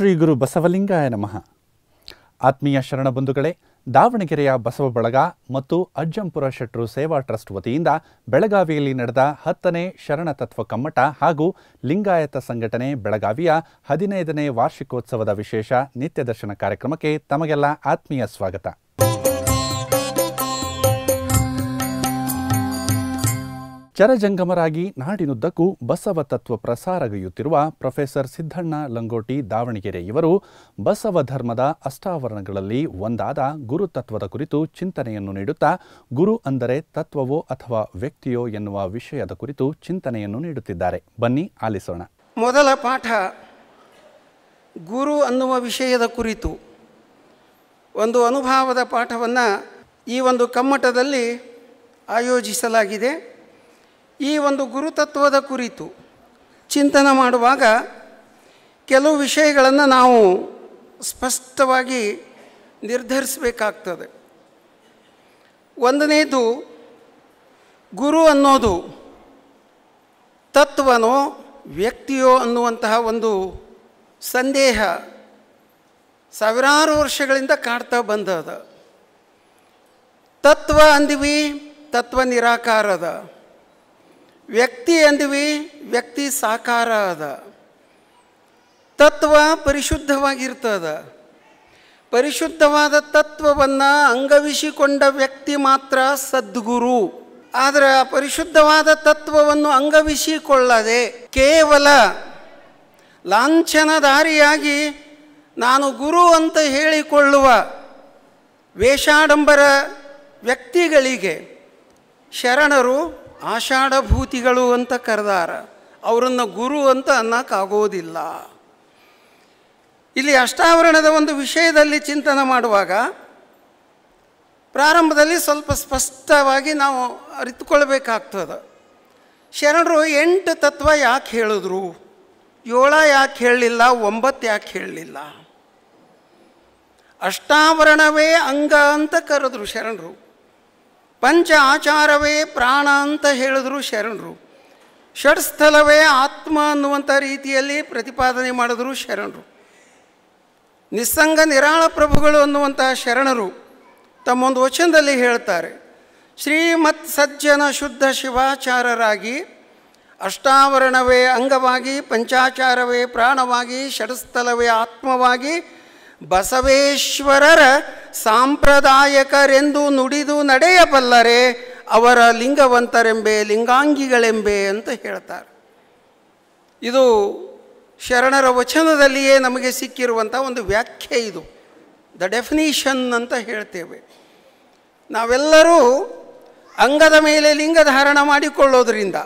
ಶ್ರೀ ಗುರು ಬಸವಲಿಂಗಾಯ ನಮಃ ಆತ್ಮೀಯ ಶರಣ ಬಂಧುಗಳೇ ದಾವಣಗೆರೆಯ ಬಸವ ಬಳಗ ಮತ್ತು ಅಜ್ಜಂಪುರ ಶೆಟ್ರು ಸೇವಾ ಟ್ರಸ್ಟ್ ವತಿಯಿಂದ ಬೆಳಗಾವಿಯಲ್ಲಿ ನಡೆದ ಹತ್ತನೇ ಶರಣ ತತ್ವ ಕಮ್ಮಟ ಹಾಗೂ ಲಿಂಗಾಯತ ಸಂಘಟನೆ ಬೆಳಗಾವಿಯ ಹದಿನೈದನೇ ವಾರ್ಷಿಕೋತ್ಸವದ ವಿಶೇಷ ನಿತ್ಯದರ್ಶನ ಕಾರ್ಯಕ್ರಮಕ್ಕೆ ತಮಗೆಲ್ಲ ಆತ್ಮೀಯ ಸ್ವಾಗತ ಚರಜಂಗಮರಾಗಿ ನಾಡಿನುದ್ದಕ್ಕೂ ಬಸವ ತತ್ವ ಪ್ರಸಾರಗೈಯುತ್ತಿರುವ ಪ್ರೊಫೆಸರ್ ಸಿದ್ದಣ್ಣ ಲಂಗೋಟಿ ದಾವಣಗೆರೆ ಇವರು ಬಸವ ಧರ್ಮದ ಅಷ್ಟಾವರಣಗಳಲ್ಲಿ ಒಂದಾದ ಗುರುತತ್ವದ ಕುರಿತು ಚಿಂತನೆಯನ್ನು ನೀಡುತ್ತಾ ಗುರು ಅಂದರೆ ತತ್ವವೋ ಅಥವಾ ವ್ಯಕ್ತಿಯೋ ಎನ್ನುವ ವಿಷಯದ ಕುರಿತು ಚಿಂತನೆಯನ್ನು ನೀಡುತ್ತಿದ್ದಾರೆ ಬನ್ನಿ ಆಲಿಸೋಣ ಮೊದಲ ಪಾಠ ಗುರು ಅನ್ನುವ ವಿಷಯದ ಕುರಿತು ಒಂದು ಅನುಭಾವದ ಪಾಠವನ್ನು ಈ ಒಂದು ಕಮ್ಮಟದಲ್ಲಿ ಆಯೋಜಿಸಲಾಗಿದೆ ಈ ಒಂದು ಗುರುತತ್ವದ ಕುರಿತು ಚಿಂತನೆ ಮಾಡುವಾಗ ಕೆಲವು ವಿಷಯಗಳನ್ನು ನಾವು ಸ್ಪಷ್ಟವಾಗಿ ನಿರ್ಧರಿಸಬೇಕಾಗ್ತದೆ ಒಂದನೇದು ಗುರು ಅನ್ನೋದು ತತ್ವನೋ ವ್ಯಕ್ತಿಯೋ ಅನ್ನುವಂತಹ ಒಂದು ಸಂದೇಹ ಸಾವಿರಾರು ವರ್ಷಗಳಿಂದ ಕಾಡ್ತಾ ಬಂದದ ತತ್ವ ಅಂದಿವಿ ತತ್ವ ನಿರಾಕಾರದ ವ್ಯಕ್ತಿ ಎಂದಿವಿ ವ್ಯಕ್ತಿ ಸಾಕಾರ ಅದ ತತ್ವ ಪರಿಶುದ್ಧವಾಗಿರ್ತದ ಪರಿಶುದ್ಧವಾದ ತತ್ವವನ್ನು ಅಂಗವಿಸಿಕೊಂಡ ವ್ಯಕ್ತಿ ಮಾತ್ರ ಸದ್ಗುರು ಆದರೆ ಆ ಪರಿಶುದ್ಧವಾದ ತತ್ವವನ್ನು ಅಂಗವಿಸಿಕೊಳ್ಳದೆ ಕೇವಲ ಲಾಂಛನದಾರಿಯಾಗಿ ನಾನು ಗುರು ಅಂತ ಹೇಳಿಕೊಳ್ಳುವ ವೇಷಾಡಂಬರ ವ್ಯಕ್ತಿಗಳಿಗೆ ಶರಣರು ಆಷಾಢಭೂತಿಗಳು ಅಂತ ಕರೆದಾರ ಅವರನ್ನು ಗುರು ಅಂತ ಅನ್ನೋಕ್ಕಾಗೋದಿಲ್ಲ ಇಲ್ಲಿ ಅಷ್ಟಾವರಣದ ಒಂದು ವಿಷಯದಲ್ಲಿ ಚಿಂತನೆ ಮಾಡುವಾಗ ಪ್ರಾರಂಭದಲ್ಲಿ ಸ್ವಲ್ಪ ಸ್ಪಷ್ಟವಾಗಿ ನಾವು ಅರಿತುಕೊಳ್ಬೇಕಾಗ್ತದೆ ಶರಣರು ಎಂಟು ತತ್ವ ಯಾಕೆ ಹೇಳಿದ್ರು ಏಳ ಯಾಕೆ ಹೇಳಲಿಲ್ಲ ಒಂಬತ್ತು ಯಾಕೆ ಹೇಳಲಿಲ್ಲ ಅಷ್ಟಾವರಣವೇ ಅಂಗ ಅಂತ ಕರೆದ್ರು ಶರಣರು ಪಂಚ ಆಚಾರವೇ ಪ್ರಾಣ ಅಂತ ಹೇಳಿದ್ರು ಶರಣರು ಷಡ್ಸ್ಥಲವೇ ಆತ್ಮ ಅನ್ನುವಂಥ ರೀತಿಯಲ್ಲಿ ಪ್ರತಿಪಾದನೆ ಮಾಡಿದ್ರು ಶರಣರು ನಿಸ್ಸಂಗ ನಿರಾಳ ಪ್ರಭುಗಳು ಅನ್ನುವಂಥ ಶರಣರು ತಮ್ಮೊಂದು ವಚನದಲ್ಲಿ ಹೇಳ್ತಾರೆ ಶ್ರೀಮತ್ ಸಜ್ಜನ ಶುದ್ಧ ಶಿವಾಚಾರರಾಗಿ ಅಷ್ಟಾವರಣವೇ ಅಂಗವಾಗಿ ಪಂಚಾಚಾರವೇ ಪ್ರಾಣವಾಗಿ ಷಡಸ್ಥಲವೇ ಆತ್ಮವಾಗಿ ಬಸವೇಶ್ವರರ ಸಾಂಪ್ರದಾಯಕರೆಂದು ನುಡಿದು ನಡೆಯಬಲ್ಲರೆ ಅವರ ಲಿಂಗವಂತರೆಂಬೆ ಲಿಂಗಾಂಗಿಗಳೆಂಬೆ ಅಂತ ಹೇಳ್ತಾರೆ ಇದು ಶರಣರ ವಚನದಲ್ಲಿಯೇ ನಮಗೆ ಸಿಕ್ಕಿರುವಂಥ ಒಂದು ವ್ಯಾಖ್ಯೆ ಇದು ದ ಡೆಫಿನಿಷನ್ ಅಂತ ಹೇಳ್ತೇವೆ ನಾವೆಲ್ಲರೂ ಅಂಗದ ಮೇಲೆ ಲಿಂಗ ಧಾರಣ ಮಾಡಿಕೊಳ್ಳೋದ್ರಿಂದ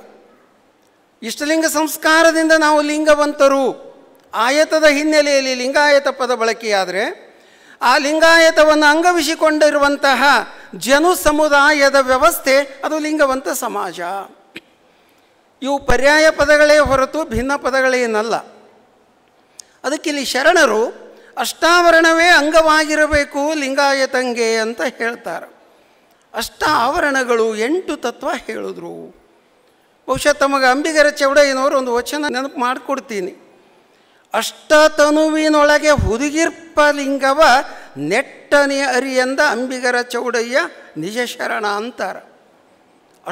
ಇಷ್ಟಲಿಂಗ ಸಂಸ್ಕಾರದಿಂದ ನಾವು ಲಿಂಗವಂತರು ಆಯತದ ಹಿನ್ನೆಲೆಯಲ್ಲಿ ಲಿಂಗಾಯತ ಪದ ಬಳಕೆಯಾದರೆ ಆ ಲಿಂಗಾಯತವನ್ನು ಅಂಗವಿಸಿಕೊಂಡಿರುವಂತಹ ಜನು ಸಮುದಾಯದ ವ್ಯವಸ್ಥೆ ಅದು ಲಿಂಗವಂತ ಸಮಾಜ ಇವು ಪರ್ಯಾಯ ಪದಗಳೇ ಹೊರತು ಭಿನ್ನ ಪದಗಳೇನಲ್ಲ ಅದಕ್ಕಿಲ್ಲಿ ಶರಣರು ಅಷ್ಟಾವರಣವೇ ಅಂಗವಾಗಿರಬೇಕು ಲಿಂಗಾಯತಂಗೆ ಅಂತ ಹೇಳ್ತಾರೆ ಅಷ್ಟ ಆವರಣಗಳು ಎಂಟು ತತ್ವ ಹೇಳಿದ್ರು ಬಹುಶಃ ತಮಗೆ ಅಂಬಿಗರ ಚೌಡಯ್ಯನವರು ಒಂದು ವಚನ ನೆನಪು ಮಾಡಿಕೊಡ್ತೀನಿ ಅಷ್ಟತನುವಿನೊಳಗೆ ಹುದುಗಿರ್ಪಲಿಂಗವ ನೆಟ್ಟನೆಯ ಅರಿಯಂದ ಅಂಬಿಗರ ಚೌಡಯ್ಯ ನಿಜ ಶರಣ ಅಂತಾರ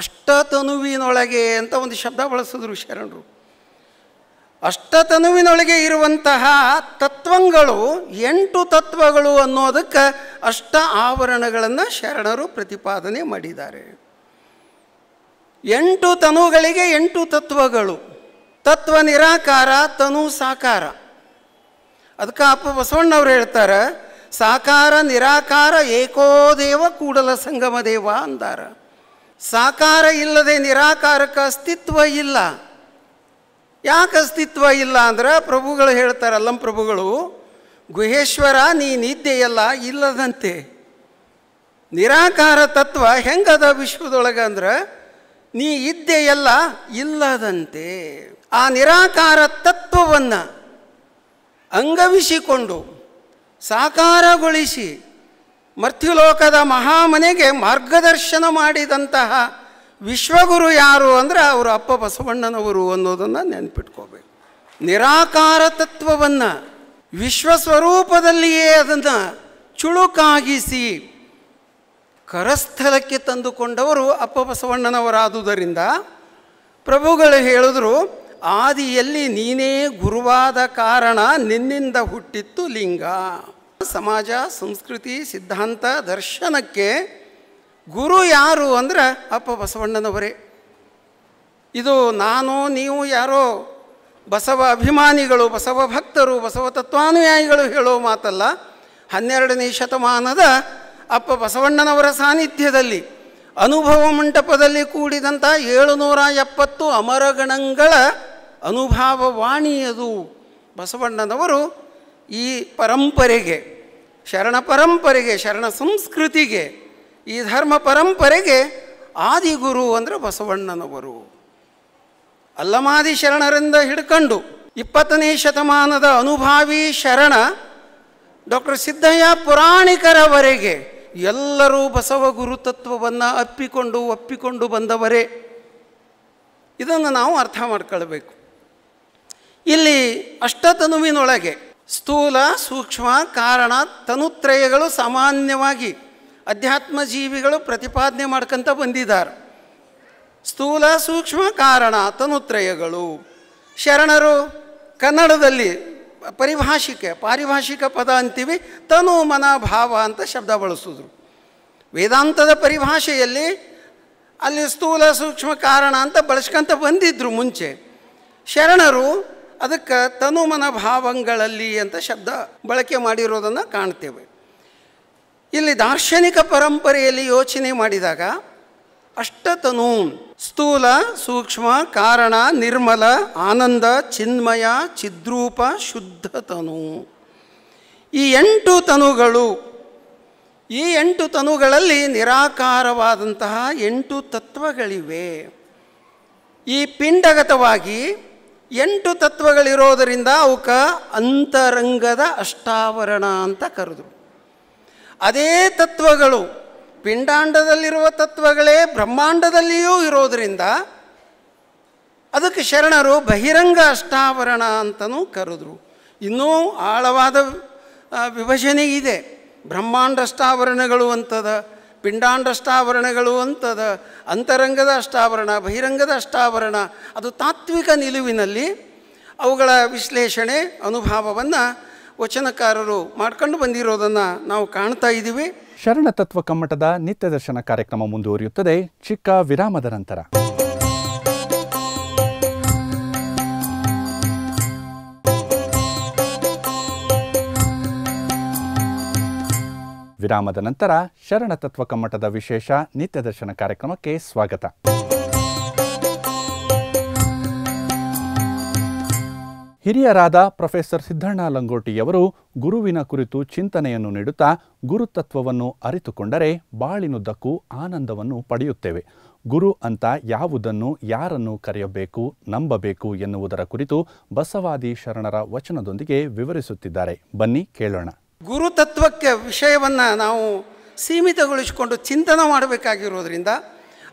ಅಷ್ಟತನುವಿನೊಳಗೆ ಅಂತ ಒಂದು ಶಬ್ದ ಬಳಸಿದ್ರು ಶರಣರು ಅಷ್ಟತನುವಿನೊಳಗೆ ಇರುವಂತಹ ತತ್ವಗಳು ಎಂಟು ತತ್ವಗಳು ಅನ್ನೋದಕ್ಕೆ ಅಷ್ಟ ಆವರಣಗಳನ್ನು ಶರಣರು ಪ್ರತಿಪಾದನೆ ಮಾಡಿದ್ದಾರೆ ಎಂಟು ತನುಗಳಿಗೆ ಎಂಟು ತತ್ವಗಳು ತತ್ವ ನಿರಾಕಾರ ತನು ಸಾಕಾರ ಅದಕ್ಕೆ ಅಪ್ಪ ಬಸವಣ್ಣವ್ರು ಹೇಳ್ತಾರೆ ಸಾಕಾರ ನಿರಾಕಾರ ಏಕೋ ದೇವ ಕೂಡಲ ಸಂಗಮ ದೇವ ಅಂದಾರ ಸಾಕಾರ ಇಲ್ಲದೆ ನಿರಾಕಾರಕ ಅಸ್ತಿತ್ವ ಇಲ್ಲ ಯಾಕೆ ಅಸ್ತಿತ್ವ ಇಲ್ಲ ಅಂದ್ರೆ ಪ್ರಭುಗಳು ಹೇಳ್ತಾರೆ ಅಲ್ಲಂ ಪ್ರಭುಗಳು ಗುಹೇಶ್ವರ ನೀನಿದ್ದೆಯಲ್ಲ ಇಲ್ಲದಂತೆ ನಿರಾಕಾರ ತತ್ವ ಹೆಂಗದ ವಿಶ್ವದೊಳಗೆ ಅಂದ್ರೆ ನೀ ಇದ್ದೆ ಎಲ್ಲ ಇಲ್ಲದಂತೆ ಆ ನಿರಾಕಾರ ತತ್ವವನ್ನು ಅಂಗವಿಸಿಕೊಂಡು ಸಾಕಾರಗೊಳಿಸಿ ಮಹಾ ಮಹಾಮನೆಗೆ ಮಾರ್ಗದರ್ಶನ ಮಾಡಿದಂತಹ ವಿಶ್ವಗುರು ಯಾರು ಅಂದರೆ ಅವರು ಅಪ್ಪ ಬಸವಣ್ಣನವರು ಅನ್ನೋದನ್ನು ನೆನಪಿಟ್ಕೋಬೇಕು ನಿರಾಕಾರ ತತ್ವವನ್ನು ವಿಶ್ವಸ್ವರೂಪದಲ್ಲಿಯೇ ಅದನ್ನು ಚುಳುಕಾಗಿಸಿ ಕರಸ್ಥಲಕ್ಕೆ ತಂದುಕೊಂಡವರು ಅಪ್ಪ ಬಸವಣ್ಣನವರಾದುದರಿಂದ ಪ್ರಭುಗಳು ಹೇಳಿದ್ರು ಆದಿಯಲ್ಲಿ ನೀನೇ ಗುರುವಾದ ಕಾರಣ ನಿನ್ನಿಂದ ಹುಟ್ಟಿತ್ತು ಲಿಂಗ ಸಮಾಜ ಸಂಸ್ಕೃತಿ ಸಿದ್ಧಾಂತ ದರ್ಶನಕ್ಕೆ ಗುರು ಯಾರು ಅಂದರೆ ಅಪ್ಪ ಬಸವಣ್ಣನವರೇ ಇದು ನಾನು ನೀವು ಯಾರೋ ಬಸವ ಅಭಿಮಾನಿಗಳು ಬಸವ ಭಕ್ತರು ಬಸವ ತತ್ವಾನುಯಾಯಿಗಳು ಹೇಳೋ ಮಾತಲ್ಲ ಹನ್ನೆರಡನೇ ಶತಮಾನದ ಅಪ್ಪ ಬಸವಣ್ಣನವರ ಸಾನ್ನಿಧ್ಯದಲ್ಲಿ ಅನುಭವ ಮಂಟಪದಲ್ಲಿ ಕೂಡಿದಂಥ ಏಳುನೂರ ಎಪ್ಪತ್ತು ಅಮರಗಣಗಳ ಅನುಭಾವವಾಣಿಯದು ಬಸವಣ್ಣನವರು ಈ ಪರಂಪರೆಗೆ ಶರಣ ಪರಂಪರೆಗೆ ಶರಣ ಸಂಸ್ಕೃತಿಗೆ ಈ ಧರ್ಮ ಪರಂಪರೆಗೆ ಆದಿಗುರು ಅಂದರೆ ಬಸವಣ್ಣನವರು ಅಲ್ಲಮಾದಿ ಶರಣರಿಂದ ಹಿಡ್ಕೊಂಡು ಇಪ್ಪತ್ತನೇ ಶತಮಾನದ ಅನುಭಾವಿ ಶರಣ ಡಾಕ್ಟರ್ ಸಿದ್ದಯ್ಯ ಪುರಾಣಿಕರವರೆಗೆ ಎಲ್ಲರೂ ಬಸವ ಗುರುತತ್ವವನ್ನು ಅಪ್ಪಿಕೊಂಡು ಒಪ್ಪಿಕೊಂಡು ಬಂದವರೇ ಇದನ್ನು ನಾವು ಅರ್ಥ ಮಾಡ್ಕೊಳ್ಬೇಕು ಇಲ್ಲಿ ಅಷ್ಟತನುವಿನೊಳಗೆ ಸ್ಥೂಲ ಸೂಕ್ಷ್ಮ ಕಾರಣ ತನುತ್ರಯಗಳು ಸಾಮಾನ್ಯವಾಗಿ ಅಧ್ಯಾತ್ಮ ಜೀವಿಗಳು ಪ್ರತಿಪಾದನೆ ಮಾಡ್ಕಂತ ಬಂದಿದ್ದಾರೆ ಸ್ಥೂಲ ಸೂಕ್ಷ್ಮ ಕಾರಣ ತನುತ್ರಯಗಳು ಶರಣರು ಕನ್ನಡದಲ್ಲಿ ಪರಿಭಾಷಿಕ ಪಾರಿಭಾಷಿಕ ಪದ ಅಂತೀವಿ ತನು ಮನ ಭಾವ ಅಂತ ಶಬ್ದ ಬಳಸಿದ್ರು ವೇದಾಂತದ ಪರಿಭಾಷೆಯಲ್ಲಿ ಅಲ್ಲಿ ಸ್ಥೂಲ ಸೂಕ್ಷ್ಮ ಕಾರಣ ಅಂತ ಬಳಸ್ಕೊಂತ ಬಂದಿದ್ದರು ಮುಂಚೆ ಶರಣರು ಅದಕ್ಕೆ ತನುಮನ ಭಾವಗಳಲ್ಲಿ ಅಂತ ಶಬ್ದ ಬಳಕೆ ಮಾಡಿರೋದನ್ನು ಕಾಣ್ತೇವೆ ಇಲ್ಲಿ ದಾರ್ಶನಿಕ ಪರಂಪರೆಯಲ್ಲಿ ಯೋಚನೆ ಮಾಡಿದಾಗ ಅಷ್ಟತನು ಸ್ಥೂಲ ಸೂಕ್ಷ್ಮ ಕಾರಣ ನಿರ್ಮಲ ಆನಂದ ಚಿನ್ಮಯ ಚಿದ್ರೂಪ ಶುದ್ಧತನು ಈ ಎಂಟು ತನುಗಳು ಈ ಎಂಟು ತನುಗಳಲ್ಲಿ ನಿರಾಕಾರವಾದಂತಹ ಎಂಟು ತತ್ವಗಳಿವೆ ಈ ಪಿಂಡಗತವಾಗಿ ಎಂಟು ತತ್ವಗಳಿರೋದರಿಂದ ಅವುಕ ಅಂತರಂಗದ ಅಷ್ಟಾವರಣ ಅಂತ ಕರೆದರು ಅದೇ ತತ್ವಗಳು ಪಿಂಡಾಂಡದಲ್ಲಿರುವ ತತ್ವಗಳೇ ಬ್ರಹ್ಮಾಂಡದಲ್ಲಿಯೂ ಇರೋದರಿಂದ ಅದಕ್ಕೆ ಶರಣರು ಬಹಿರಂಗ ಅಷ್ಟಾವರಣ ಅಂತಲೂ ಕರೆದ್ರು ಇನ್ನೂ ಆಳವಾದ ವಿಭಜನೆ ಇದೆ ಬ್ರಹ್ಮಾಂಡ ಅಷ್ಟಾವರಣಗಳು ಅಂತದ ಪಿಂಡಾಂಡ ಅಷ್ಟಾವರಣಗಳು ಅಂತದ ಅಂತರಂಗದ ಅಷ್ಟಾವರಣ ಬಹಿರಂಗದ ಅಷ್ಟಾವರಣ ಅದು ತಾತ್ವಿಕ ನಿಲುವಿನಲ್ಲಿ ಅವುಗಳ ವಿಶ್ಲೇಷಣೆ ಅನುಭಾವವನ್ನು ವಚನಕಾರರು ಮಾಡ್ಕೊಂಡು ಬಂದಿರೋದನ್ನು ನಾವು ಕಾಣ್ತಾ ಇದ್ದೀವಿ ಶರಣ ತತ್ವ ಕಮ್ಮಟದ ನಿತ್ಯ ದರ್ಶನ ಕಾರ್ಯಕ್ರಮ ಮುಂದುವರಿಯುತ್ತದೆ ಚಿಕ್ಕ ವಿರಾಮದ ನಂತರ ವಿರಾಮದ ನಂತರ ಶರಣ ತತ್ವ ಕಮ್ಮಟದ ವಿಶೇಷ ನಿತ್ಯ ದರ್ಶನ ಕಾರ್ಯಕ್ರಮಕ್ಕೆ ಸ್ವಾಗತ ಹಿರಿಯರಾದ ಪ್ರೊಫೆಸರ್ ಸಿದ್ದಣ್ಣ ಲಂಗೋಟಿಯವರು ಗುರುವಿನ ಕುರಿತು ಚಿಂತನೆಯನ್ನು ನೀಡುತ್ತಾ ಗುರುತತ್ವವನ್ನು ಅರಿತುಕೊಂಡರೆ ಬಾಳಿನುದ್ದಕ್ಕೂ ಆನಂದವನ್ನು ಪಡೆಯುತ್ತೇವೆ ಗುರು ಅಂತ ಯಾವುದನ್ನು ಯಾರನ್ನು ಕರೆಯಬೇಕು ನಂಬಬೇಕು ಎನ್ನುವುದರ ಕುರಿತು ಬಸವಾದಿ ಶರಣರ ವಚನದೊಂದಿಗೆ ವಿವರಿಸುತ್ತಿದ್ದಾರೆ ಬನ್ನಿ ಕೇಳೋಣ ಗುರುತತ್ವಕ್ಕೆ ವಿಷಯವನ್ನು ನಾವು ಸೀಮಿತಗೊಳಿಸಿಕೊಂಡು ಚಿಂತನೆ ಮಾಡಬೇಕಾಗಿರುವುದರಿಂದ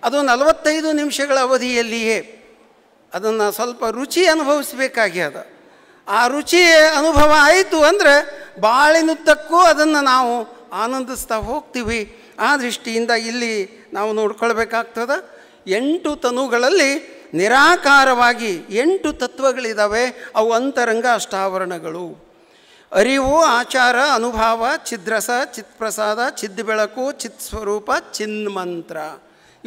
ಅದು ನಲವತ್ತೈದು ನಿಮಿಷಗಳ ಅವಧಿಯಲ್ಲಿಯೇ ಅದನ್ನು ಸ್ವಲ್ಪ ರುಚಿ ಅನುಭವಿಸಬೇಕಾಗಿ ಅದ ಆ ರುಚಿ ಅನುಭವ ಆಯಿತು ಅಂದರೆ ಬಾಳಿನುದ್ದಕ್ಕೂ ಅದನ್ನು ನಾವು ಆನಂದಿಸ್ತಾ ಹೋಗ್ತೀವಿ ಆ ದೃಷ್ಟಿಯಿಂದ ಇಲ್ಲಿ ನಾವು ನೋಡ್ಕೊಳ್ಬೇಕಾಗ್ತದೆ ಎಂಟು ತನುಗಳಲ್ಲಿ ನಿರಾಕಾರವಾಗಿ ಎಂಟು ತತ್ವಗಳಿದ್ದಾವೆ ಅವು ಅಂತರಂಗ ಅಷ್ಟಾವರಣಗಳು ಅರಿವು ಆಚಾರ ಅನುಭಾವ ಛಿದ್ರಸ ಚಿತ್ಪ್ರಸಾದ ಬೆಳಕು ಚಿತ್ ಸ್ವರೂಪ ಚಿನ್ಮಂತ್ರ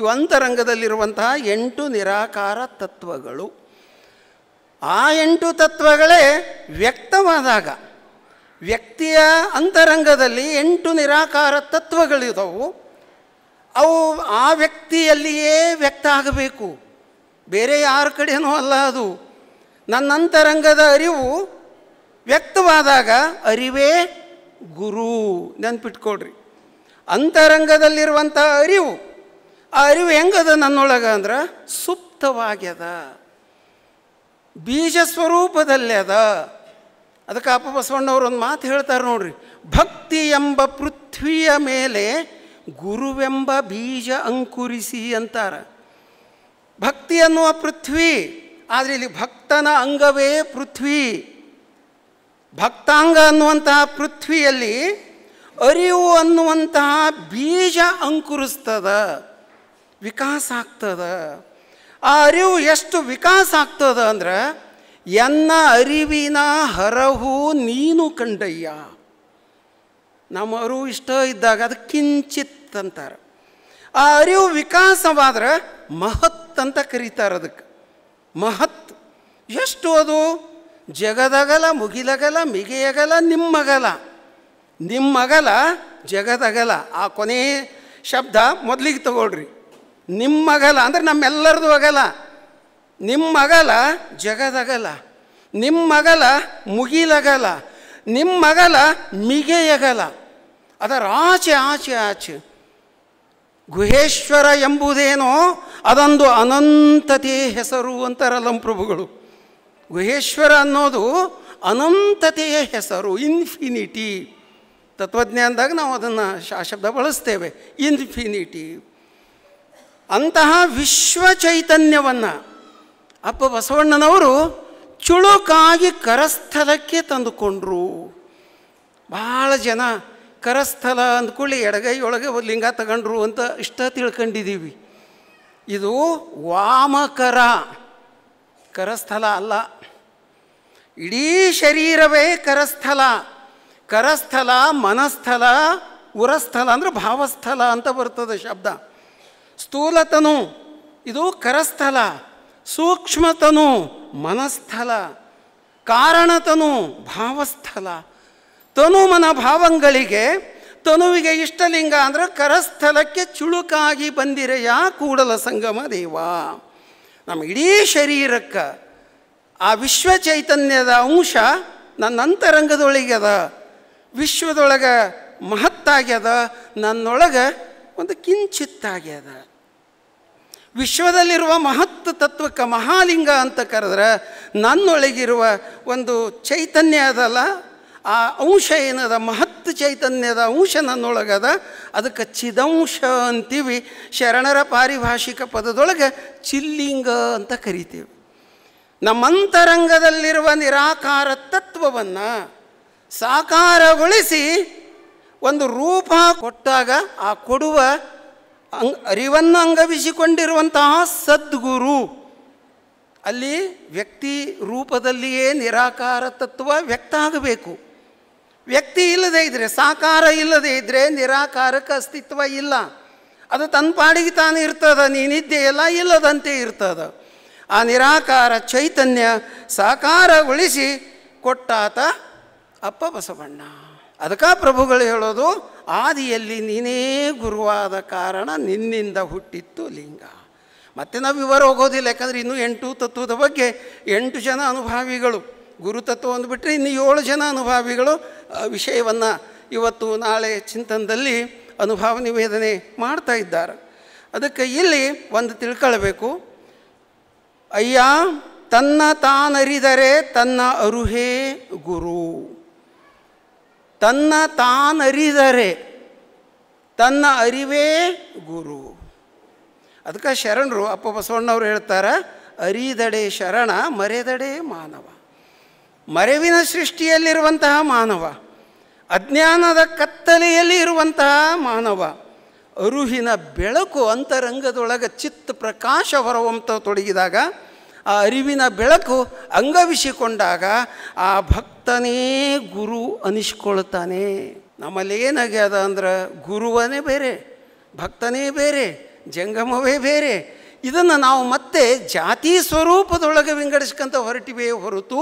ಇವು ಅಂತರಂಗದಲ್ಲಿರುವಂತಹ ಎಂಟು ನಿರಾಕಾರ ತತ್ವಗಳು ಆ ಎಂಟು ತತ್ವಗಳೇ ವ್ಯಕ್ತವಾದಾಗ ವ್ಯಕ್ತಿಯ ಅಂತರಂಗದಲ್ಲಿ ಎಂಟು ನಿರಾಕಾರ ತತ್ವಗಳಿದವು ಅವು ಆ ವ್ಯಕ್ತಿಯಲ್ಲಿಯೇ ವ್ಯಕ್ತ ಆಗಬೇಕು ಬೇರೆ ಯಾರ ಕಡೆಯೂ ಅಲ್ಲ ಅದು ನನ್ನ ಅಂತರಂಗದ ಅರಿವು ವ್ಯಕ್ತವಾದಾಗ ಅರಿವೇ ಗುರು ನೆನ್ಪಿಟ್ಕೊಡ್ರಿ ಅಂತರಂಗದಲ್ಲಿರುವಂಥ ಅರಿವು ಆ ಅರಿವು ಹೆಂಗದ ನನ್ನೊಳಗೆ ಅಂದ್ರೆ ಸುಪ್ತವಾಗ್ಯದ ಬೀಜ ಸ್ವರೂಪದಲ್ಲಿ ಅದ ಅದಕ್ಕೆ ಅಪ್ಪ ಬಸವಣ್ಣವ್ರು ಒಂದು ಮಾತು ಹೇಳ್ತಾರೆ ನೋಡ್ರಿ ಭಕ್ತಿ ಎಂಬ ಪೃಥ್ವಿಯ ಮೇಲೆ ಗುರುವೆಂಬ ಬೀಜ ಅಂಕುರಿಸಿ ಅಂತಾರೆ ಭಕ್ತಿ ಅನ್ನುವ ಪೃಥ್ವಿ ಆದರೆ ಇಲ್ಲಿ ಭಕ್ತನ ಅಂಗವೇ ಪೃಥ್ವಿ ಭಕ್ತಾಂಗ ಅನ್ನುವಂತಹ ಪೃಥ್ವಿಯಲ್ಲಿ ಅರಿವು ಅನ್ನುವಂತಹ ಬೀಜ ಅಂಕುರಿಸ್ತದ ವಿಕಾಸ ಆಗ್ತದ ಆ ಅರಿವು ಎಷ್ಟು ವಿಕಾಸ ಆಗ್ತದ ಅಂದ್ರೆ ಎನ್ನ ಅರಿವಿನ ಹರಹು ನೀನು ಕಂಡಯ್ಯ ನಮ್ಮ ಅರಿವು ಇಷ್ಟ ಇದ್ದಾಗ ಅದು ಕಿಂಚಿತ್ ಅಂತಾರೆ ಆ ಅರಿವು ವಿಕಾಸವಾದ್ರೆ ಮಹತ್ ಅಂತ ಕರೀತಾರೆ ಅದಕ್ಕೆ ಮಹತ್ ಎಷ್ಟು ಅದು ಜಗದಗಲ ಮುಗಿಲಗಲ ಮಿಗೆಯಗಲ ನಿಮ್ಮಗಲ ನಿಮ್ಮಗಲ ಜಗದಗಲ ಆ ಕೊನೆಯ ಶಬ್ದ ಮೊದಲಿಗೆ ತಗೊಳ್ರಿ ನಿಮ್ಮಗಲ ಅಂದರೆ ನಮ್ಮೆಲ್ಲರದು ಅಗಲ ನಿಮ್ಮಗಲ ಜಗದಗಲ ನಿಮ್ಮಗಲ ಮುಗಿಲಗಲ ನಿಮ್ಮಗಲ ಮಿಗೆಯಗಲ ಅದರ ಆಚೆ ಆಚೆ ಆಚೆ ಗುಹೇಶ್ವರ ಎಂಬುದೇನೋ ಅದೊಂದು ಅನಂತತೆ ಹೆಸರು ಅಂತಾರಲ್ಲ ಪ್ರಭುಗಳು ಗುಹೇಶ್ವರ ಅನ್ನೋದು ಅನಂತತೆಯ ಹೆಸರು ಇನ್ಫಿನಿಟಿ ತತ್ವಜ್ಞಾನದಾಗ ನಾವು ಅದನ್ನು ಶಾಶಬ್ದ ಬಳಸ್ತೇವೆ ಇನ್ಫಿನಿಟಿ ಅಂತಹ ವಿಶ್ವ ಚೈತನ್ಯವನ್ನು ಅಪ್ಪ ಬಸವಣ್ಣನವರು ಚುಳುಕಾಗಿ ಕರಸ್ಥಲಕ್ಕೆ ತಂದುಕೊಂಡ್ರು ಭಾಳ ಜನ ಕರಸ್ಥಲ ಅಂದ್ಕೊಳ್ಳಿ ಎಡಗೈಯೊಳಗೆ ಒಂದು ಲಿಂಗ ತಗೊಂಡ್ರು ಅಂತ ಇಷ್ಟ ತಿಳ್ಕೊಂಡಿದ್ದೀವಿ ಇದು ವಾಮಕರ ಕರಸ್ಥಲ ಅಲ್ಲ ಇಡೀ ಶರೀರವೇ ಕರಸ್ಥಲ ಕರಸ್ಥಲ ಮನಸ್ಥಲ ಉರಸ್ಥಲ ಅಂದರೆ ಭಾವಸ್ಥಲ ಅಂತ ಬರ್ತದೆ ಶಬ್ದ ಸ್ಥೂಲತನು ಇದು ಕರಸ್ಥಲ ಸೂಕ್ಷ್ಮತನು ಮನಸ್ಥಲ ಕಾರಣತನು ಭಾವಸ್ಥಲ ತನು ಮನ ಭಾವಗಳಿಗೆ ತನುವಿಗೆ ಇಷ್ಟಲಿಂಗ ಅಂದರೆ ಕರಸ್ಥಲಕ್ಕೆ ಚುಳುಕಾಗಿ ಯಾ ಕೂಡಲ ಸಂಗಮ ದೇವ ನಮ್ಮ ಇಡೀ ಶರೀರಕ್ಕೆ ಆ ವಿಶ್ವ ಚೈತನ್ಯದ ಅಂಶ ನನ್ನ ಅಂತರಂಗದೊಳಗ್ಯದ ವಿಶ್ವದೊಳಗೆ ಮಹತ್ತಾಗ್ಯದ ನನ್ನೊಳಗೆ ಒಂದು ಕಿಂಚಿತ್ತಾಗ್ಯದ ವಿಶ್ವದಲ್ಲಿರುವ ಮಹತ್ ತತ್ವಕ್ಕೆ ಮಹಾಲಿಂಗ ಅಂತ ಕರೆದ್ರೆ ನನ್ನೊಳಗಿರುವ ಒಂದು ಚೈತನ್ಯ ಅದಲ್ಲ ಆ ಅಂಶ ಏನದ ಮಹತ್ ಚೈತನ್ಯದ ಅಂಶ ನನ್ನೊಳಗದ ಅದಕ್ಕೆ ಚಿದಂಶ ಅಂತೀವಿ ಶರಣರ ಪಾರಿಭಾಷಿಕ ಪದದೊಳಗೆ ಚಿಲ್ಲಿಂಗ ಅಂತ ಕರಿತೀವಿ ನಮ್ಮಂತರಂಗದಲ್ಲಿರುವ ನಿರಾಕಾರ ತತ್ವವನ್ನು ಸಾಕಾರಗೊಳಿಸಿ ಒಂದು ರೂಪ ಕೊಟ್ಟಾಗ ಆ ಕೊಡುವ ಅಂಗ್ ಅರಿವನ್ನು ಅಂಗವಿಸಿಕೊಂಡಿರುವಂತಹ ಸದ್ಗುರು ಅಲ್ಲಿ ವ್ಯಕ್ತಿ ರೂಪದಲ್ಲಿಯೇ ನಿರಾಕಾರ ತತ್ವ ವ್ಯಕ್ತ ಆಗಬೇಕು ವ್ಯಕ್ತಿ ಇಲ್ಲದೇ ಇದ್ದರೆ ಸಾಕಾರ ಇಲ್ಲದೇ ಇದ್ದರೆ ನಿರಾಕಾರಕ ಅಸ್ತಿತ್ವ ಇಲ್ಲ ಅದು ತನ್ನ ಪಾಡಿಗೆ ತಾನು ಇರ್ತದ ನೀನಿದ್ದೆಯಲ್ಲ ಇಲ್ಲದಂತೆ ಇರ್ತದ ಆ ನಿರಾಕಾರ ಚೈತನ್ಯ ಸಾಕಾರಗೊಳಿಸಿ ಕೊಟ್ಟಾತ ಅಪ್ಪ ಬಸವಣ್ಣ ಅದಕ್ಕೆ ಪ್ರಭುಗಳು ಹೇಳೋದು ಆದಿಯಲ್ಲಿ ನೀನೇ ಗುರುವಾದ ಕಾರಣ ನಿನ್ನಿಂದ ಹುಟ್ಟಿತ್ತು ಲಿಂಗ ಮತ್ತೆ ನಾವು ವಿವರ ಹೋಗೋದಿಲ್ಲ ಯಾಕಂದರೆ ಇನ್ನೂ ಎಂಟು ತತ್ವದ ಬಗ್ಗೆ ಎಂಟು ಜನ ಅನುಭಾವಿಗಳು ಗುರುತತ್ವ ಅಂದುಬಿಟ್ರೆ ಇನ್ನು ಏಳು ಜನ ಅನುಭಾವಿಗಳು ವಿಷಯವನ್ನು ಇವತ್ತು ನಾಳೆ ಚಿಂತನದಲ್ಲಿ ಅನುಭವ ನಿವೇದನೆ ಮಾಡ್ತಾ ಇದ್ದಾರೆ ಅದಕ್ಕೆ ಇಲ್ಲಿ ಒಂದು ತಿಳ್ಕೊಳ್ಬೇಕು ಅಯ್ಯ ತನ್ನ ತಾನರಿದರೆ ತನ್ನ ಅರುಹೇ ಗುರು ತನ್ನ ತಾನರಿದರೆ ತನ್ನ ಅರಿವೇ ಗುರು ಅದಕ್ಕೆ ಶರಣರು ಅಪ್ಪ ಬಸವಣ್ಣವರು ಹೇಳ್ತಾರೆ ಅರಿದಡೆ ಶರಣ ಮರೆದಡೆ ಮಾನವ ಮರೆವಿನ ಸೃಷ್ಟಿಯಲ್ಲಿರುವಂತಹ ಮಾನವ ಅಜ್ಞಾನದ ಕತ್ತಲೆಯಲ್ಲಿ ಇರುವಂತಹ ಮಾನವ ಅರುಹಿನ ಬೆಳಕು ಅಂತರಂಗದೊಳಗೆ ಚಿತ್ತ ಪ್ರಕಾಶ ಹೊರವಂತ ತೊಡಗಿದಾಗ ಆ ಅರಿವಿನ ಬೆಳಕು ಅಂಗವಿಸಿಕೊಂಡಾಗ ಆ ಭಕ್ತನೇ ಗುರು ಅನಿಸ್ಕೊಳ್ತಾನೆ ನಮ್ಮಲ್ಲಿ ಏನಾಗ್ಯದ ಅಂದ್ರೆ ಗುರುವನೇ ಬೇರೆ ಭಕ್ತನೇ ಬೇರೆ ಜಂಗಮವೇ ಬೇರೆ ಇದನ್ನು ನಾವು ಮತ್ತೆ ಜಾತಿ ಸ್ವರೂಪದೊಳಗೆ ವಿಂಗಡಿಸ್ಕೊಂತ ಹೊರಟಿವೆ ಹೊರತು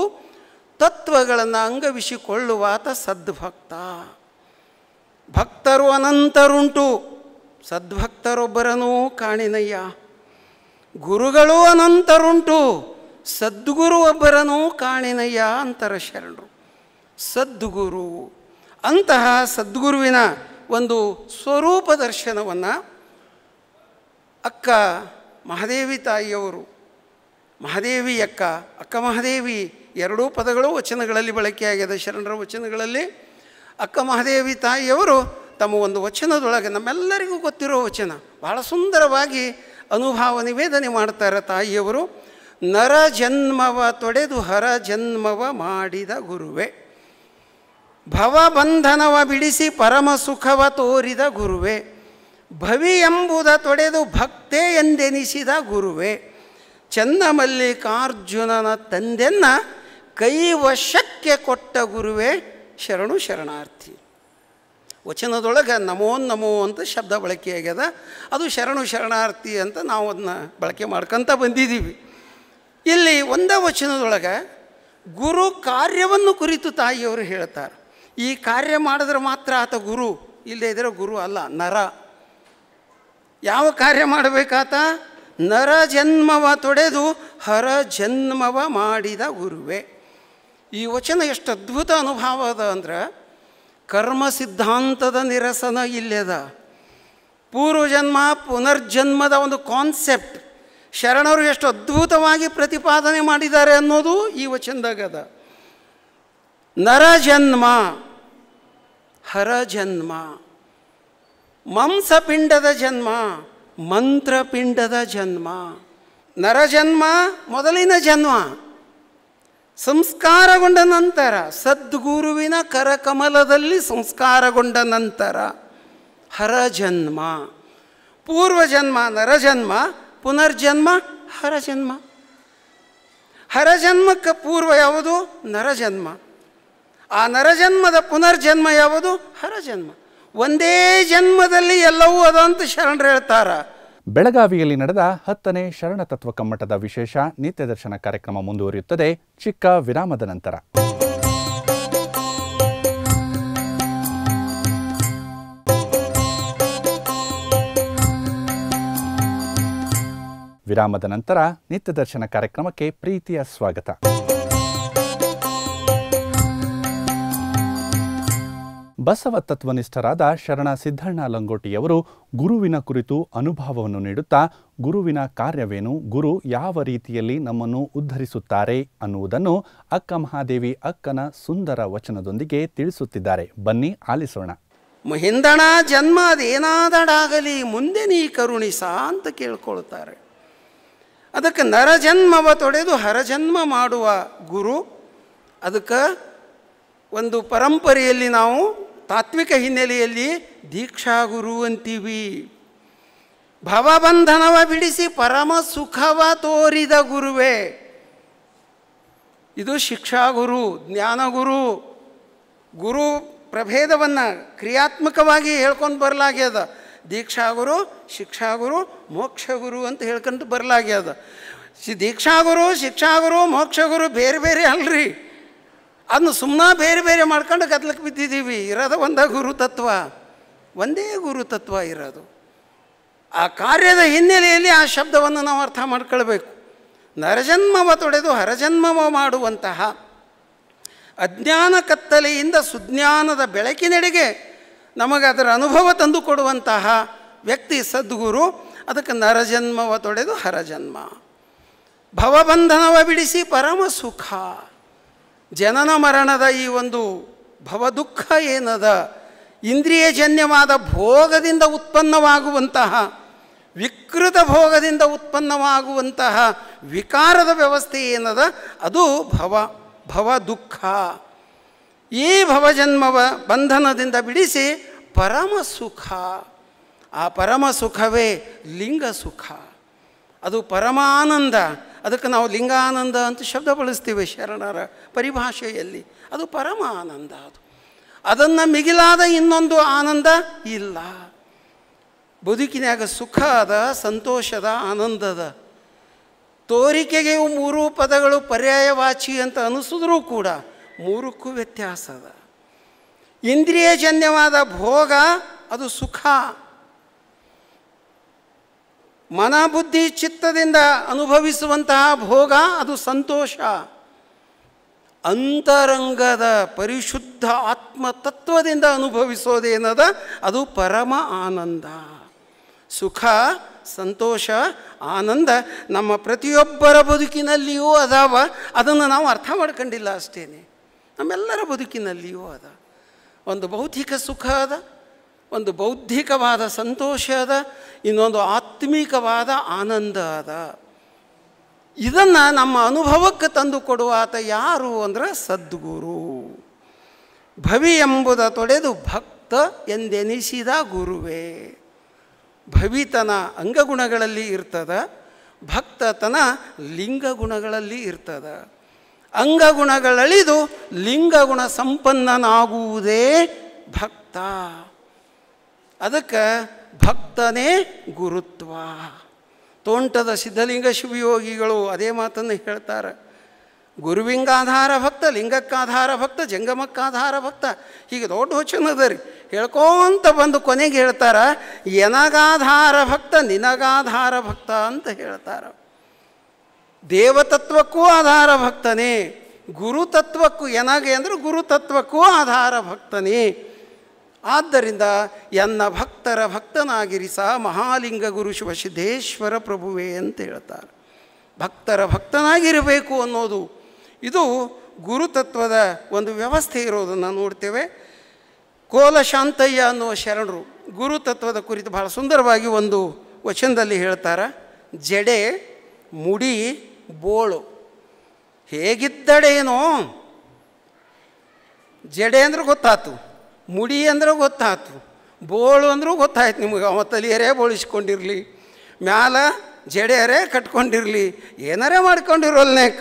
ತತ್ವಗಳನ್ನು ಅಂಗವಿಸಿಕೊಳ್ಳುವ ಸದ್ಭಕ್ತ ಭಕ್ತರು ಅನಂತರುಂಟು ಸದ್ಭಕ್ತರೊಬ್ಬರನೂ ಕಾಣಿನಯ್ಯ ಗುರುಗಳು ಅನಂತರುಂಟು ಸದ್ಗುರು ಒಬ್ಬರನು ಕಾಣಿನಯ್ಯ ಅಂತರ ಶರಣರು ಸದ್ಗುರು ಅಂತಹ ಸದ್ಗುರುವಿನ ಒಂದು ಸ್ವರೂಪ ದರ್ಶನವನ್ನು ಅಕ್ಕ ಮಹಾದೇವಿ ತಾಯಿಯವರು ಮಹಾದೇವಿ ಅಕ್ಕ ಅಕ್ಕ ಮಹಾದೇವಿ ಎರಡೂ ಪದಗಳು ವಚನಗಳಲ್ಲಿ ಬಳಕೆಯಾಗಿದೆ ಶರಣರ ವಚನಗಳಲ್ಲಿ ಅಕ್ಕ ಮಹಾದೇವಿ ತಾಯಿಯವರು ತಮ್ಮ ಒಂದು ವಚನದೊಳಗೆ ನಮ್ಮೆಲ್ಲರಿಗೂ ಗೊತ್ತಿರೋ ವಚನ ಬಹಳ ಸುಂದರವಾಗಿ ಅನುಭಾವ ನಿವೇದನೆ ಮಾಡ್ತಾರೆ ತಾಯಿಯವರು ನರ ಜನ್ಮವ ತೊಡೆದು ಹರ ಜನ್ಮವ ಮಾಡಿದ ಗುರುವೆ ಭವಬಂಧನವ ಬಿಡಿಸಿ ಪರಮ ಸುಖವ ತೋರಿದ ಗುರುವೆ ಭವಿ ಎಂಬುದ ತೊಡೆದು ಭಕ್ತೆ ಎಂದೆನಿಸಿದ ಗುರುವೆ ಚನ್ನಮಲ್ಲಿಕಾರ್ಜುನನ ತಂದೆನ್ನ ಕೈವಶಕ್ಕೆ ಕೊಟ್ಟ ಗುರುವೆ ಶರಣು ಶರಣಾರ್ಥಿ ವಚನದೊಳಗೆ ನಮೋ ನಮೋ ಅಂತ ಶಬ್ದ ಬಳಕೆ ಆಗ್ಯದ ಅದು ಶರಣು ಶರಣಾರ್ಥಿ ಅಂತ ನಾವು ಅದನ್ನ ಬಳಕೆ ಮಾಡ್ಕೊಂತ ಬಂದಿದ್ದೀವಿ ಇಲ್ಲಿ ಒಂದೇ ವಚನದೊಳಗೆ ಗುರು ಕಾರ್ಯವನ್ನು ಕುರಿತು ತಾಯಿಯವರು ಹೇಳ್ತಾರೆ ಈ ಕಾರ್ಯ ಮಾಡಿದ್ರೆ ಮಾತ್ರ ಆತ ಗುರು ಇಲ್ಲದೇ ಇದ್ರೆ ಗುರು ಅಲ್ಲ ನರ ಯಾವ ಕಾರ್ಯ ಮಾಡಬೇಕಾತ ನರ ಜನ್ಮವ ತೊಡೆದು ಹರ ಜನ್ಮವ ಮಾಡಿದ ಗುರುವೆ ಈ ವಚನ ಎಷ್ಟು ಅದ್ಭುತ ಅನುಭವ ಅದ ಅಂದ್ರೆ ಕರ್ಮ ಸಿದ್ಧಾಂತದ ನಿರಸನ ಇಲ್ಲದ ಪೂರ್ವಜನ್ಮ ಪುನರ್ಜನ್ಮದ ಒಂದು ಕಾನ್ಸೆಪ್ಟ್ ಶರಣರು ಎಷ್ಟು ಅದ್ಭುತವಾಗಿ ಪ್ರತಿಪಾದನೆ ಮಾಡಿದ್ದಾರೆ ಅನ್ನೋದು ಈ ವಚನದಾಗದ ಹರ ಜನ್ಮ ಮಂಸಪಿಂಡದ ಜನ್ಮ ಮಂತ್ರಪಿಂಡದ ಜನ್ಮ ನರಜನ್ಮ ಮೊದಲಿನ ಜನ್ಮ ಸಂಸ್ಕಾರಗೊಂಡ ನಂತರ ಸದ್ಗುರುವಿನ ಕರಕಮಲದಲ್ಲಿ ಸಂಸ್ಕಾರಗೊಂಡ ನಂತರ ಹರಜನ್ಮ ಪೂರ್ವಜನ್ಮ ನರಜನ್ಮ ಪುನರ್ಜನ್ಮ ಹರಜನ್ಮ ಹರಜನ್ಮಕ್ಕೆ ಪೂರ್ವ ಯಾವುದು ನರಜನ್ಮ ಆ ನರಜನ್ಮದ ಪುನರ್ಜನ್ಮ ಯಾವುದು ಹರಜನ್ಮ ಒಂದೇ ಜನ್ಮದಲ್ಲಿ ಎಲ್ಲವೂ ಅದಂತ ಶರಣರು ಹೇಳ್ತಾರೆ ಬೆಳಗಾವಿಯಲ್ಲಿ ನಡೆದ ಹತ್ತನೇ ಶರಣತತ್ವ ಕಮ್ಮಟದ ವಿಶೇಷ ನಿತ್ಯ ದರ್ಶನ ಕಾರ್ಯಕ್ರಮ ಮುಂದುವರಿಯುತ್ತದೆ ಚಿಕ್ಕ ವಿರಾಮದ ನಂತರ ವಿರಾಮದ ನಂತರ ನಿತ್ಯ ದರ್ಶನ ಕಾರ್ಯಕ್ರಮಕ್ಕೆ ಪ್ರೀತಿಯ ಸ್ವಾಗತ ಬಸವ ತತ್ವನಿಷ್ಠರಾದ ಶರಣ ಸಿದ್ದಣ್ಣ ಲಂಗೋಟಿಯವರು ಗುರುವಿನ ಕುರಿತು ಅನುಭವವನ್ನು ನೀಡುತ್ತಾ ಗುರುವಿನ ಕಾರ್ಯವೇನು ಗುರು ಯಾವ ರೀತಿಯಲ್ಲಿ ನಮ್ಮನ್ನು ಉದ್ಧರಿಸುತ್ತಾರೆ ಅನ್ನುವುದನ್ನು ಅಕ್ಕ ಮಹಾದೇವಿ ಅಕ್ಕನ ಸುಂದರ ವಚನದೊಂದಿಗೆ ತಿಳಿಸುತ್ತಿದ್ದಾರೆ ಬನ್ನಿ ಆಲಿಸೋಣ ಮಹಿಂದಣ ಜನ್ಮ ಅದೇನಾದಡಾಗಲಿ ಮುಂದೆ ನೀ ಕರುಣಿಸ ಅಂತ ಕೇಳ್ಕೊಳ್ತಾರೆ ಅದಕ್ಕೆ ನರಜನ್ಮವ ತೊಡೆದು ಹರಜನ್ಮ ಮಾಡುವ ಗುರು ಅದಕ್ಕೆ ಒಂದು ಪರಂಪರೆಯಲ್ಲಿ ನಾವು ತಾತ್ವಿಕ ಹಿನ್ನೆಲೆಯಲ್ಲಿ ದೀಕ್ಷಾ ಗುರು ಅಂತೀವಿ ಭವಬಂಧನವ ಬಿಡಿಸಿ ಪರಮ ಸುಖವ ತೋರಿದ ಗುರುವೇ ಇದು ಶಿಕ್ಷಾಗುರು ಜ್ಞಾನಗುರು ಗುರು ಪ್ರಭೇದವನ್ನು ಕ್ರಿಯಾತ್ಮಕವಾಗಿ ಹೇಳ್ಕೊಂಡು ಬರಲಾಗ್ಯದ ದೀಕ್ಷಾಗುರು ಶಿಕ್ಷಾಗುರು ಮೋಕ್ಷಗುರು ಅಂತ ಹೇಳ್ಕೊಂಡು ಬರಲಾಗ್ಯದ ದೀಕ್ಷಾಗುರು ಶಿಕ್ಷಾಗುರು ಗುರು ಬೇರೆ ಬೇರೆ ಅಲ್ರಿ ಅದನ್ನು ಸುಮ್ಮನೆ ಬೇರೆ ಬೇರೆ ಮಾಡ್ಕೊಂಡು ಕತ್ಲಕ್ಕೆ ಬಿದ್ದಿದ್ದೀವಿ ಇರೋದು ಒಂದೇ ಗುರುತತ್ವ ಒಂದೇ ಗುರುತತ್ವ ಇರೋದು ಆ ಕಾರ್ಯದ ಹಿನ್ನೆಲೆಯಲ್ಲಿ ಆ ಶಬ್ದವನ್ನು ನಾವು ಅರ್ಥ ಮಾಡ್ಕೊಳ್ಬೇಕು ನರಜನ್ಮವ ತೊಡೆದು ಹರಜನ್ಮವ ಮಾಡುವಂತಹ ಅಜ್ಞಾನ ಕತ್ತಲೆಯಿಂದ ಸುಜ್ಞಾನದ ಬೆಳಕಿನೆಡೆಗೆ ನಮಗೆ ಅದರ ಅನುಭವ ತಂದುಕೊಡುವಂತಹ ವ್ಯಕ್ತಿ ಸದ್ಗುರು ಅದಕ್ಕೆ ನರಜನ್ಮವ ತೊಡೆದು ಹರಜನ್ಮ ಭವಬಂಧನವ ಬಿಡಿಸಿ ಪರಮ ಸುಖ ಜನನ ಮರಣದ ಈ ಒಂದು ಭವದುಃಖ ಏನದ ಇಂದ್ರಿಯಜನ್ಯವಾದ ಭೋಗದಿಂದ ಉತ್ಪನ್ನವಾಗುವಂತಹ ವಿಕೃತ ಭೋಗದಿಂದ ಉತ್ಪನ್ನವಾಗುವಂತಹ ವಿಕಾರದ ವ್ಯವಸ್ಥೆ ಏನದ ಅದು ಭವ ಭವ ದುಃಖ ಈ ಭವಜನ್ಮವ ಬಂಧನದಿಂದ ಬಿಡಿಸಿ ಪರಮ ಸುಖ ಆ ಪರಮ ಸುಖವೇ ಲಿಂಗ ಸುಖ ಅದು ಪರಮಾನಂದ ಅದಕ್ಕೆ ನಾವು ಲಿಂಗಾನಂದ ಅಂತ ಶಬ್ದ ಬಳಸ್ತೀವಿ ಶರಣರ ಪರಿಭಾಷೆಯಲ್ಲಿ ಅದು ಪರಮ ಆನಂದ ಅದು ಅದನ್ನು ಮಿಗಿಲಾದ ಇನ್ನೊಂದು ಆನಂದ ಇಲ್ಲ ಬದುಕಿನಾಗ ಸುಖ ಅದ ಸಂತೋಷದ ಆನಂದದ ತೋರಿಕೆಗೆ ಮೂರು ಪದಗಳು ಪರ್ಯಾಯವಾಚಿ ಅಂತ ಅನಿಸಿದ್ರೂ ಕೂಡ ಮೂರಕ್ಕೂ ವ್ಯತ್ಯಾಸ ಅದ ಇಂದ್ರಿಯಜನ್ಯವಾದ ಭೋಗ ಅದು ಸುಖ ಮನ ಬುದ್ಧಿ ಚಿತ್ತದಿಂದ ಅನುಭವಿಸುವಂತಹ ಭೋಗ ಅದು ಸಂತೋಷ ಅಂತರಂಗದ ಪರಿಶುದ್ಧ ಆತ್ಮತತ್ವದಿಂದ ಅನುಭವಿಸೋದೇನದ ಅದು ಪರಮ ಆನಂದ ಸುಖ ಸಂತೋಷ ಆನಂದ ನಮ್ಮ ಪ್ರತಿಯೊಬ್ಬರ ಬದುಕಿನಲ್ಲಿಯೂ ಅದಾವ ಅದನ್ನು ನಾವು ಅರ್ಥ ಮಾಡ್ಕೊಂಡಿಲ್ಲ ಅಷ್ಟೇ ನಮ್ಮೆಲ್ಲರ ಬದುಕಿನಲ್ಲಿಯೂ ಅದ ಒಂದು ಬೌದ್ಧಿಕ ಸುಖ ಅದ ಒಂದು ಬೌದ್ಧಿಕವಾದ ಸಂತೋಷ ಅದ ಇನ್ನೊಂದು ಆತ್ಮಿಕವಾದ ಆನಂದ ಅದ ಇದನ್ನು ನಮ್ಮ ಅನುಭವಕ್ಕೆ ತಂದು ಕೊಡುವ ಆತ ಯಾರು ಅಂದರೆ ಸದ್ಗುರು ಭವಿ ಎಂಬುದ ತೊಡೆದು ಭಕ್ತ ಎಂದೆನಿಸಿದ ಗುರುವೇ ಭವಿತನ ಅಂಗಗುಣಗಳಲ್ಲಿ ಇರ್ತದ ಭಕ್ತತನ ಲಿಂಗಗುಣಗಳಲ್ಲಿ ಇರ್ತದ ಅಂಗಗುಣಗಳಳಿದು ಲಿಂಗಗುಣ ಸಂಪನ್ನನಾಗುವುದೇ ಭಕ್ತ ಅದಕ್ಕೆ ಭಕ್ತನೇ ಗುರುತ್ವ ತೋಂಟದ ಸಿದ್ಧಲಿಂಗ ಶಿವಯೋಗಿಗಳು ಅದೇ ಮಾತನ್ನು ಹೇಳ್ತಾರೆ ಗುರುವಿಂಗಾಧಾರ ಭಕ್ತ ಲಿಂಗಕ್ಕಾಧಾರ ಭಕ್ತ ಜಂಗಮಕ್ಕಾಧಾರ ಭಕ್ತ ಹೀಗೆ ದೊಡ್ಡ ವಚನದ ರೀ ಹೇಳ್ಕೋಂತ ಬಂದು ಕೊನೆಗೆ ಹೇಳ್ತಾರ ಎನಗಾಧಾರ ಭಕ್ತ ನಿನಗಾಧಾರ ಭಕ್ತ ಅಂತ ಹೇಳ್ತಾರ ದೇವತತ್ವಕ್ಕೂ ಆಧಾರ ಭಕ್ತನೇ ಗುರುತತ್ವಕ್ಕೂ ಎನಗೆ ಅಂದರೆ ಗುರುತತ್ವಕ್ಕೂ ಆಧಾರ ಭಕ್ತನೇ ಆದ್ದರಿಂದ ಎನ್ನ ಭಕ್ತರ ಭಕ್ತನಾಗಿರಿಸ ಮಹಾಲಿಂಗ ಗುರು ಸಿದ್ದೇಶ್ವರ ಪ್ರಭುವೇ ಅಂತ ಹೇಳ್ತಾರೆ ಭಕ್ತರ ಭಕ್ತನಾಗಿರಬೇಕು ಅನ್ನೋದು ಇದು ಗುರುತತ್ವದ ಒಂದು ವ್ಯವಸ್ಥೆ ಇರೋದನ್ನು ನೋಡ್ತೇವೆ ಕೋಲ ಶಾಂತಯ್ಯ ಅನ್ನುವ ಶರಣರು ಗುರುತತ್ವದ ಕುರಿತು ಬಹಳ ಸುಂದರವಾಗಿ ಒಂದು ವಚನದಲ್ಲಿ ಹೇಳ್ತಾರೆ ಜಡೆ ಮುಡಿ ಬೋಳು ಹೇಗಿದ್ದಡೇನೋ ಜಡೆ ಅಂದ್ರೆ ಗೊತ್ತಾತು ಮುಡಿ ಅಂದ್ರೆ ಗೊತ್ತಾಯ್ತು ಬೋಳು ಅಂದರೂ ಗೊತ್ತಾಯ್ತು ನಿಮಗೆ ಅವ ತಲಿಯರೇ ಬೋಳಿಸ್ಕೊಂಡಿರಲಿ ಮ್ಯಾಲ ಜಡೆಯರೇ ಕಟ್ಕೊಂಡಿರಲಿ ಏನಾರೇ ಮಾಡ್ಕೊಂಡಿರೋಲ್ನೇಕ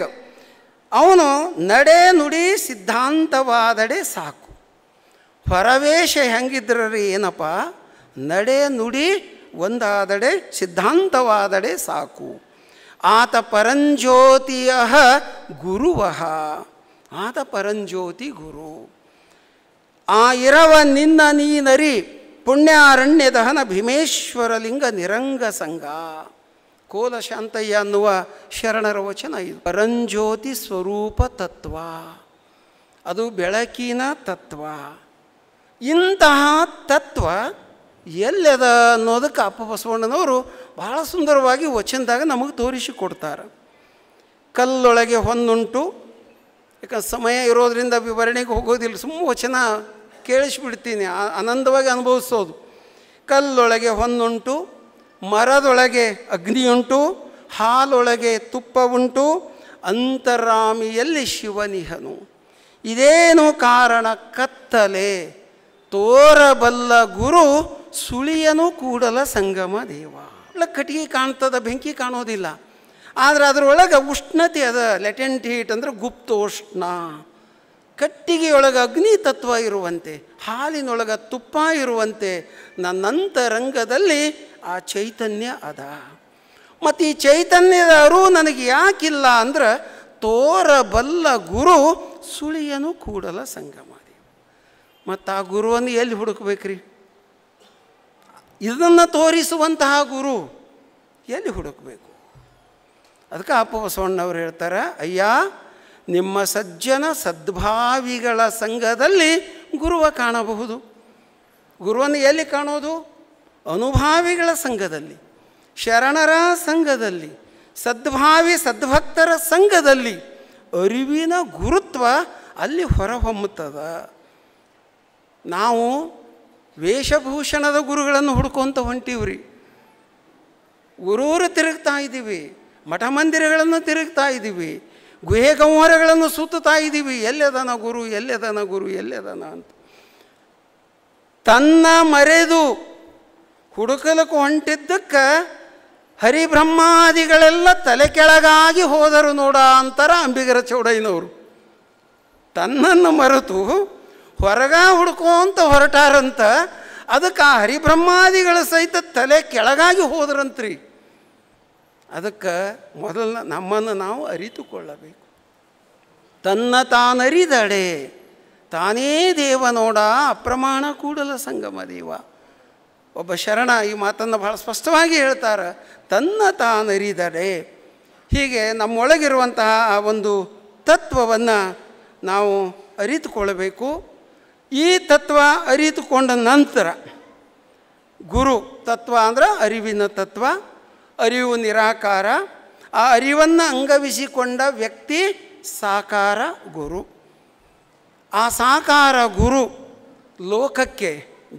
ಅವನು ನಡೆ ನುಡಿ ಸಿದ್ಧಾಂತವಾದಡೆ ಸಾಕು ಪರವೇಶ ರೀ ಏನಪ್ಪ ನಡೆ ನುಡಿ ಒಂದಾದಡೆ ಸಿದ್ಧಾಂತವಾದಡೆ ಸಾಕು ಆತ ಪರಂಜ್ಯೋತಿಯ ಗುರುವಹ ಆತ ಪರಂಜ್ಯೋತಿ ಗುರು ಆ ಇರವ ನಿನ್ನ ನೀನರಿ ಪುಣ್ಯಾರಣ್ಯದಹನ ಭೀಮೇಶ್ವರಲಿಂಗ ನಿರಂಗ ಸಂಘ ಕೋಲ ಶಾಂತಯ್ಯ ಅನ್ನುವ ಶರಣರ ವಚನ ಇದು ಪರಂಜ್ಯೋತಿ ಸ್ವರೂಪ ತತ್ವ ಅದು ಬೆಳಕಿನ ತತ್ವ ಇಂತಹ ತತ್ವ ಎಲ್ಲದ ಅನ್ನೋದಕ್ಕೆ ಅಪ್ಪ ಬಸವಣ್ಣನವರು ಬಹಳ ಸುಂದರವಾಗಿ ವಚನದಾಗ ನಮಗೆ ತೋರಿಸಿಕೊಡ್ತಾರೆ ಕಲ್ಲೊಳಗೆ ಹೊನ್ನುಂಟು ಯಾಕಂದ್ರೆ ಸಮಯ ಇರೋದರಿಂದ ವಿವರಣೆಗೆ ಹೋಗೋದಿಲ್ಲ ಸುಮ್ಮ ವಚನ ಕೇಳಿಸ್ಬಿಡ್ತೀನಿ ಆನಂದವಾಗಿ ಅನುಭವಿಸೋದು ಕಲ್ಲೊಳಗೆ ಹೊನ್ನುಂಟು ಮರದೊಳಗೆ ಅಗ್ನಿಯುಂಟು ಹಾಲೊಳಗೆ ತುಪ್ಪ ಉಂಟು ಅಂತರಾಮಿಯಲ್ಲಿ ಶಿವನಿಹನು ಇದೇನು ಕಾರಣ ಕತ್ತಲೆ ತೋರಬಲ್ಲ ಗುರು ಸುಳಿಯನು ಕೂಡಲ ಸಂಗಮ ದೇವ ಎಲ್ಲ ಕಟ್ಟಿಗೆ ಕಾಣ್ತದ ಬೆಂಕಿ ಕಾಣೋದಿಲ್ಲ ಆದರೆ ಅದರೊಳಗೆ ಉಷ್ಣತೆ ಅದ ಲೆಟೆಂಟ್ ಹೀಟ್ ಅಂದರೆ ಗುಪ್ತೋಷ್ಣ ಕಟ್ಟಿಗೆಯೊಳಗೆ ಅಗ್ನಿ ತತ್ವ ಇರುವಂತೆ ಹಾಲಿನೊಳಗ ತುಪ್ಪ ಇರುವಂತೆ ನನ್ನಂತರಂಗದಲ್ಲಿ ಆ ಚೈತನ್ಯ ಅದ ಮತ್ತು ಈ ಚೈತನ್ಯದ ಅರು ನನಗೆ ಯಾಕಿಲ್ಲ ಅಂದ್ರೆ ತೋರಬಲ್ಲ ಗುರು ಸುಳಿಯನು ಕೂಡಲ ಸಂಗಮ ಮತ್ತು ಆ ಗುರುವನ್ನು ಎಲ್ಲಿ ಹುಡುಕ್ಬೇಕ್ರಿ ಇದನ್ನು ತೋರಿಸುವಂತಹ ಗುರು ಎಲ್ಲಿ ಹುಡುಕಬೇಕು ಅದಕ್ಕೆ ಅಪ್ಪ ಬಸವಣ್ಣವ್ರು ಹೇಳ್ತಾರೆ ಅಯ್ಯ ನಿಮ್ಮ ಸಜ್ಜನ ಸದ್ಭಾವಿಗಳ ಸಂಘದಲ್ಲಿ ಗುರುವ ಕಾಣಬಹುದು ಗುರುವನ್ನು ಎಲ್ಲಿ ಕಾಣೋದು ಅನುಭಾವಿಗಳ ಸಂಘದಲ್ಲಿ ಶರಣರ ಸಂಘದಲ್ಲಿ ಸದ್ಭಾವಿ ಸದ್ಭಕ್ತರ ಸಂಘದಲ್ಲಿ ಅರಿವಿನ ಗುರುತ್ವ ಅಲ್ಲಿ ಹೊರಹೊಮ್ಮುತ್ತದ ನಾವು ವೇಷಭೂಷಣದ ಗುರುಗಳನ್ನು ಹೊಂಟೀವಿ ಹೊಂಟಿವ್ರಿ ಊರೂರು ತಿರುಗ್ತಾ ಇದ್ದೀವಿ ಮಂದಿರಗಳನ್ನು ತಿರುಗ್ತಾ ಇದ್ದೀವಿ ಗುಹೆ ಗಂಹರಗಳನ್ನು ಸುತ್ತುತ್ತಾ ಇದ್ದೀವಿ ಎಲ್ಲೆದನ ಗುರು ಎಲ್ಲೆದನ ಗುರು ಎಲ್ಲೆದನ ಅಂತ ತನ್ನ ಮರೆದು ಹುಡುಕಲಕ್ಕೆ ಹೊಂಟಿದ್ದಕ್ಕೆ ಹರಿಬ್ರಹ್ಮಾದಿಗಳೆಲ್ಲ ತಲೆ ಕೆಳಗಾಗಿ ಹೋದರು ನೋಡ ಅಂತಾರ ಅಂಬಿಗರ ಚೌಡಯ್ಯನವರು ತನ್ನನ್ನು ಮರೆತು ಹೊರಗ ಅಂತ ಹೊರಟಾರಂತ ಅದಕ್ಕೆ ಆ ಹರಿಬ್ರಹ್ಮಾದಿಗಳ ಸಹಿತ ತಲೆ ಕೆಳಗಾಗಿ ಹೋದ್ರಂತ್ರಿ ಅದಕ್ಕೆ ಮೊದಲು ನಮ್ಮನ್ನು ನಾವು ಅರಿತುಕೊಳ್ಳಬೇಕು ತನ್ನ ತಾನರಿದಡೆ ತಾನೇ ದೇವ ನೋಡ ಅಪ್ರಮಾಣ ಕೂಡಲ ಸಂಗಮ ದೇವ ಒಬ್ಬ ಶರಣ ಈ ಮಾತನ್ನು ಬಹಳ ಸ್ಪಷ್ಟವಾಗಿ ಹೇಳ್ತಾರೆ ತನ್ನ ತಾನರಿದಡೆ ಹೀಗೆ ನಮ್ಮೊಳಗಿರುವಂತಹ ಆ ಒಂದು ತತ್ವವನ್ನು ನಾವು ಅರಿತುಕೊಳ್ಳಬೇಕು ಈ ತತ್ವ ಅರಿತುಕೊಂಡ ನಂತರ ಗುರು ತತ್ವ ಅಂದರೆ ಅರಿವಿನ ತತ್ವ ಅರಿವು ನಿರಾಕಾರ ಆ ಅರಿವನ್ನು ಅಂಗವಿಸಿಕೊಂಡ ವ್ಯಕ್ತಿ ಸಾಕಾರ ಗುರು ಆ ಸಾಕಾರ ಗುರು ಲೋಕಕ್ಕೆ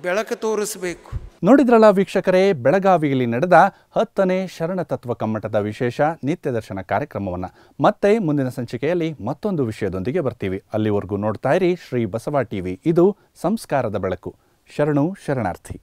ಬೆಳಕು ತೋರಿಸಬೇಕು ನೋಡಿದ್ರಲ್ಲ ವೀಕ್ಷಕರೇ ಬೆಳಗಾವಿಯಲ್ಲಿ ನಡೆದ ಹತ್ತನೇ ಶರಣ ತತ್ವ ಕಮ್ಮಟದ ವಿಶೇಷ ನಿತ್ಯ ದರ್ಶನ ಕಾರ್ಯಕ್ರಮವನ್ನು ಮತ್ತೆ ಮುಂದಿನ ಸಂಚಿಕೆಯಲ್ಲಿ ಮತ್ತೊಂದು ವಿಷಯದೊಂದಿಗೆ ಬರ್ತೀವಿ ಅಲ್ಲಿವರೆಗೂ ನೋಡ್ತಾ ಇರಿ ಶ್ರೀ ಬಸವ ಟಿವಿ ಇದು ಸಂಸ್ಕಾರದ ಬೆಳಕು ಶರಣು ಶರಣಾರ್ಥಿ